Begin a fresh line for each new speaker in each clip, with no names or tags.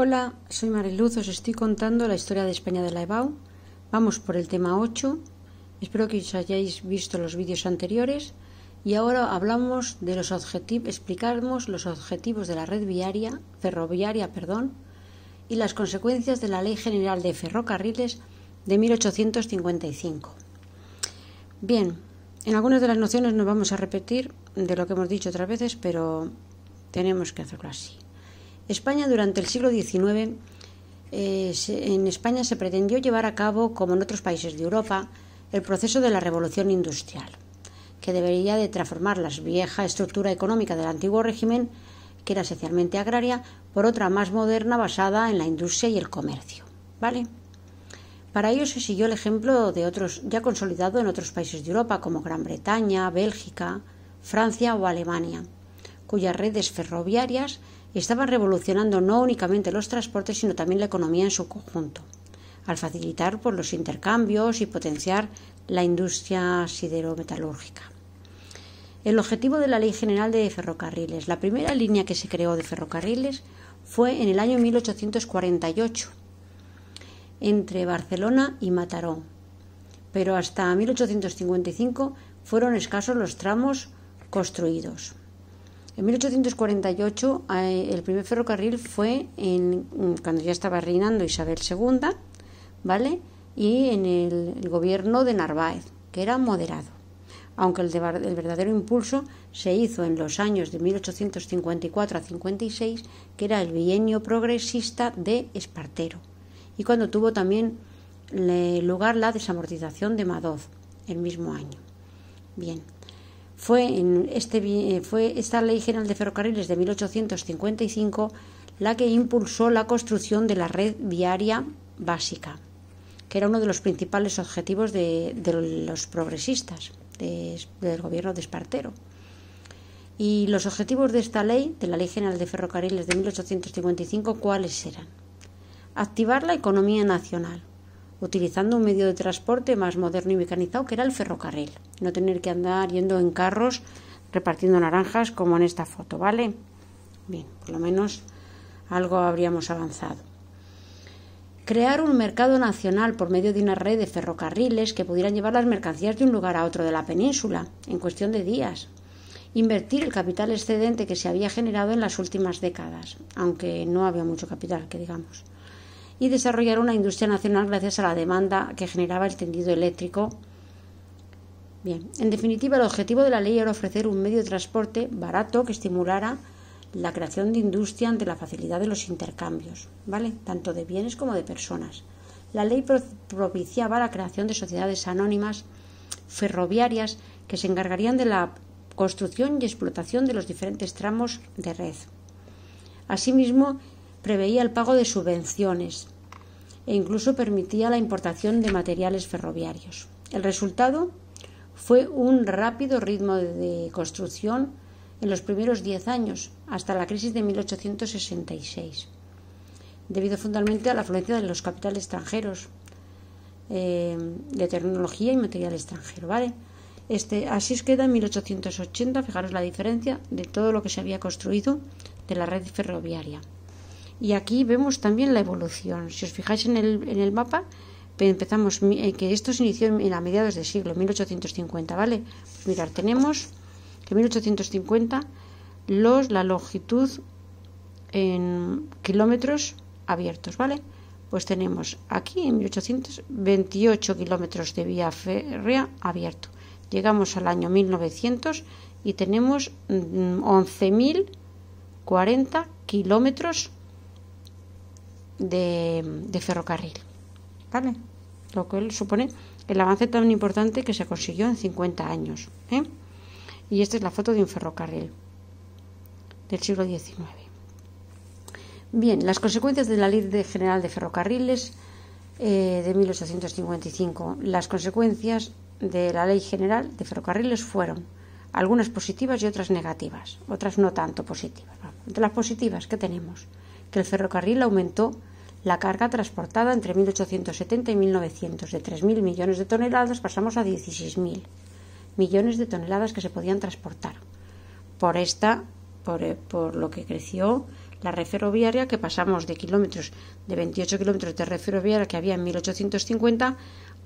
Hola, soy Mariluz, os estoy contando la historia de España de la EBAU. Vamos por el tema 8. Espero que os hayáis visto los vídeos anteriores. Y ahora hablamos de los objetivos, explicamos los objetivos de la red viaria, ferroviaria, perdón, y las consecuencias de la Ley General de Ferrocarriles de 1855. Bien, en algunas de las nociones nos vamos a repetir de lo que hemos dicho otras veces, pero tenemos que hacerlo así. España durante el siglo XIX eh, en España se pretendió llevar a cabo, como en otros países de Europa, el proceso de la revolución industrial, que debería de transformar la vieja estructura económica del antiguo régimen, que era esencialmente agraria, por otra más moderna basada en la industria y el comercio. ¿Vale? Para ello se siguió el ejemplo de otros ya consolidado en otros países de Europa como Gran Bretaña, Bélgica, Francia o Alemania, cuyas redes ferroviarias estaban revolucionando no únicamente los transportes, sino también la economía en su conjunto, al facilitar pues, los intercambios y potenciar la industria siderometalúrgica. El objetivo de la Ley General de Ferrocarriles, la primera línea que se creó de ferrocarriles, fue en el año 1848, entre Barcelona y Mataró, pero hasta 1855 fueron escasos los tramos construidos. En 1848 el primer ferrocarril fue en, mm, cuando ya estaba reinando Isabel II, ¿vale? Y en el, gobierno de Narváez, que era moderado. Aunque el, verdadero impulso se hizo en los años de 1854 a 56, que era el bienio progresista de Espartero, y cuando tuvo también lugar la desamortización de Madoz el mismo año. Bien, este eh, fue, esta Ley General de Ferrocarriles de 1855 la que impulsó la construcción de la red viaria básica, que era uno de los principales objetivos de, los progresistas del gobierno de Espartero. Y los objetivos de esta ley, de la Ley General de Ferrocarriles de 1855, ¿cuáles eran? Activar la economía nacional, utilizando un medio de transporte más moderno y mecanizado que era el ferrocarril. No tener que andar yendo en carros repartiendo naranjas como en esta foto, ¿vale? Bien, por lo menos algo habríamos avanzado. Crear un mercado nacional por medio de una red de ferrocarriles que pudieran llevar las mercancías de un lugar a otro de la península en cuestión de días. Invertir el capital excedente que se había generado en las últimas décadas, aunque no había mucho capital, que digamos y desarrollar una industria nacional gracias a la demanda que generaba el tendido eléctrico. Bien, en definitiva, el objetivo de la ley era ofrecer un medio de transporte barato que estimulara la creación de industria ante la facilidad de los intercambios, ¿vale? Tanto de bienes como de personas. La ley propiciaba la creación de sociedades anónimas ferroviarias que se encargarían de la construcción y explotación de los diferentes tramos de red. Asimismo, preveía el pago de subvenciones e incluso permitía la importación de materiales ferroviarios. El resultado fue un rápido ritmo de construcción en los primeros 10 años, hasta la crisis de 1866, debido fundamentalmente a la afluencia de los capitales extranjeros, eh, de tecnología y material extranjero. ¿vale? Este, así es queda en 1880, fijaros la diferencia de todo lo que se había construido de la red ferroviaria. Y aquí vemos también la evolución. Si os fijáis en el, en el mapa, empezamos eh, que esto se inició en, a mediados del siglo, 1850, ¿vale? Pues mirad, tenemos que 1850 los, la longitud en kilómetros abiertos, ¿vale? Pues tenemos aquí en 1828 kilómetros de vía férrea abierto. Llegamos al año 1900 y tenemos 11.040 mm, kilómetros de, ferrocarril. ¿Vale? Lo que supone el avance tan importante que se consiguió en 50 años. ¿eh? Y esta es la foto de un ferrocarril del siglo XIX. Bien, las consecuencias de la Ley General de Ferrocarriles eh, de 1855. Las consecuencias de la Ley General de Ferrocarriles fueron algunas positivas y otras negativas, otras no tanto positivas. Entre las positivas, ¿qué tenemos? Que el ferrocarril aumentó la carga transportada entre 1870 y 1900. De 3.000 millones de toneladas pasamos a 16.000 millones de toneladas que se podían transportar. Por esta, eh, por, lo que creció la red ferroviaria, que pasamos de kilómetros, de 28 kilómetros de red ferroviaria que había en 1850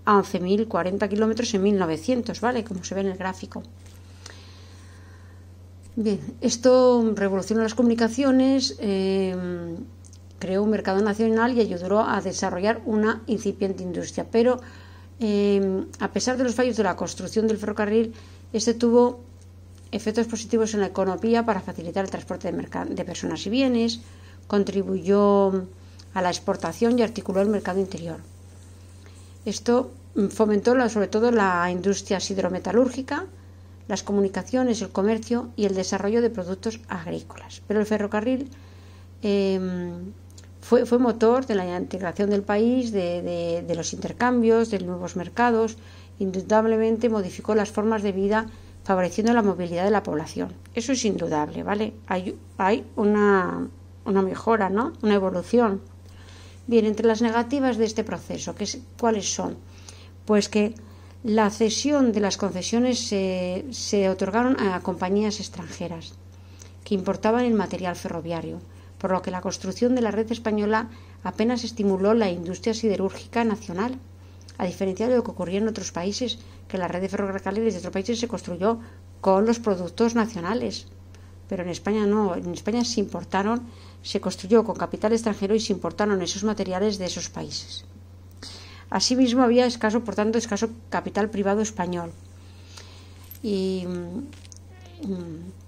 a 11.040 kilómetros en 1900, ¿vale? Como se ve en el gráfico. Bien, esto revoluciona las comunicaciones. Eh, creó un mercado nacional y ayudó a desarrollar una incipiente industria. Pero em, a pesar de los fallos de la construcción del ferrocarril, este tuvo efectos positivos en la economía para facilitar el transporte de, personas y bienes, contribuyó a la exportación y articuló el mercado interior. Esto mm, fomentó sobre todo la industria siderometalúrgica, las comunicaciones, el comercio y el desarrollo de productos agrícolas. Pero el ferrocarril em, fue, fue motor de la integración del país, de, los intercambios, de nuevos mercados, indudablemente modificó las formas de vida favoreciendo la movilidad de la población. Eso es indudable, ¿vale? Hay, hay una, una, mejora, ¿no? Una evolución. Bien, entre las negativas de este proceso, ¿qué ¿cuáles son? Pues que la cesión de las concesiones se otorgaron a compañías extranjeras que importaban el material ferroviario por lo que la construcción de la red española apenas estimuló la industria siderúrgica nacional, a diferencia de lo que ocurría en otros países, que la red de ferrocarriles de otros países se construyó con los productos nacionales. Pero en España no, en España se importaron, se construyó con capital extranjero y se importaron esos materiales de esos países. Asimismo había escaso, por tanto, escaso capital privado español. Y, mm,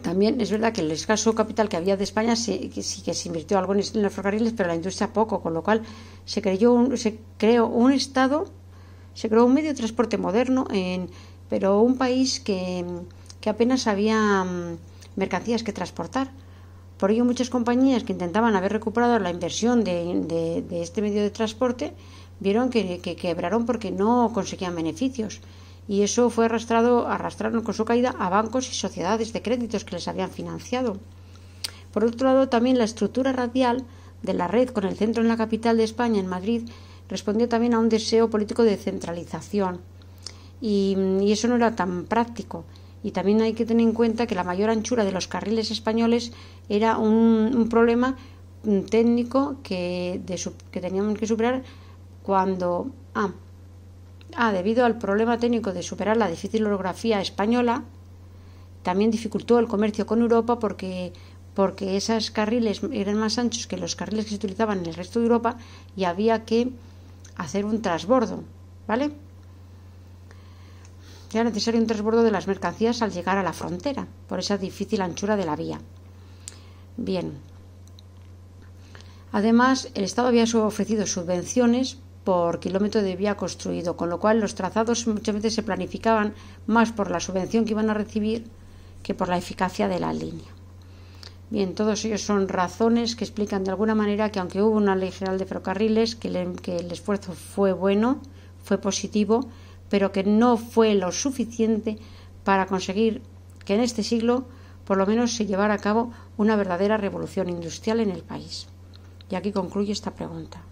también es verdad que el escaso capital que había de España sí que, se invirtió algo en, los ferrocarriles, pero la industria poco, con lo cual se, se creó un Estado, se creó un medio de transporte moderno, en, pero un país que, apenas había mm, mercancías que transportar. Por ello, muchas compañías que intentaban haber recuperado la inversión de, este medio de transporte vieron que quebraron porque no conseguían beneficios y eso fue arrastrado, arrastraron con su caída a bancos y sociedades de créditos que les habían financiado. Por otro lado, también la estructura radial de la red con el centro en la capital de España, en Madrid, respondió también a un deseo político de centralización. Y, eso no era tan práctico. Y también hay que tener en cuenta que la mayor anchura de los carriles españoles era un, problema mm, técnico que, que teníamos que superar cuando... Ah, Ah, debido al problema técnico de superar la difícil orografía española, también dificultó el comercio con Europa porque, porque esos carriles eran más anchos que los carriles que se utilizaban en el resto de Europa y había que hacer un transbordo, ¿vale? Era necesario un transbordo de las mercancías al llegar a la frontera, por esa difícil anchura de la vía. Bien. Además, el Estado había ofrecido subvenciones por kilómetro de vía construido, con lo cual los trazados muchas veces se planificaban más por la subvención que iban a recibir que por la eficacia de la línea. Bien, todos ellos son razones que explican de alguna manera que aunque hubo una ley general de ferrocarriles, que, em, que el esfuerzo fue bueno, fue positivo, pero que no fue lo suficiente para conseguir que en este siglo por lo menos se llevara a cabo una verdadera revolución industrial en el país. Y aquí concluye esta pregunta.